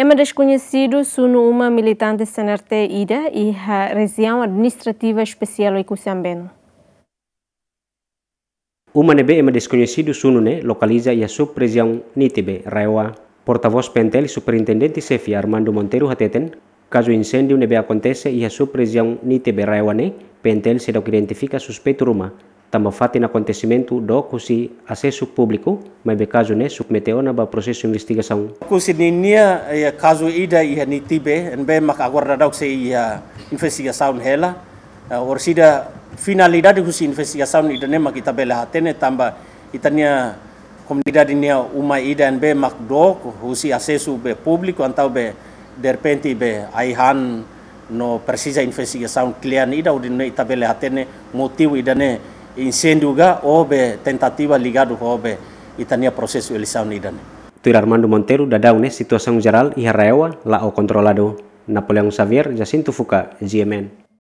É uma desconhecido sono uma militante CNRT ida e a região administrativa especial em Cusambeno. Uma nebe é uma desconhecido sono né localiza e a sub-região Nitebe, Raiwa. Porta-voz Pentel, superintendente Sefi Armando Monteiro Hateten, caso incêndio nebe acontece e a sub-região Nitebe, Raiwa né, Pentel que identifica suspeito ruma Tamo fatti in acontecimento do kusi acesso público, mai be caso ne submeteu na ba processo investigação. Cusi ninia ya caso ida ia ni tibe, en be mak agora dau se ia investigação hela. Or sida finalidade cusi investigação ida ne mak ita bela hatene tamba nia comunidade nia uma ida en be mak do kusi acesso be público antau be derpenti be aihan no precisa investigação klian ida udine bela hatene motivo ida ne Insiden juga obe tentativa ligado obe itania proses eleição nidane Tuir Armando Montero da Daune situasi geral e Raewa lá ao controlado Napoleon Xavier Jacinto Fuka GMN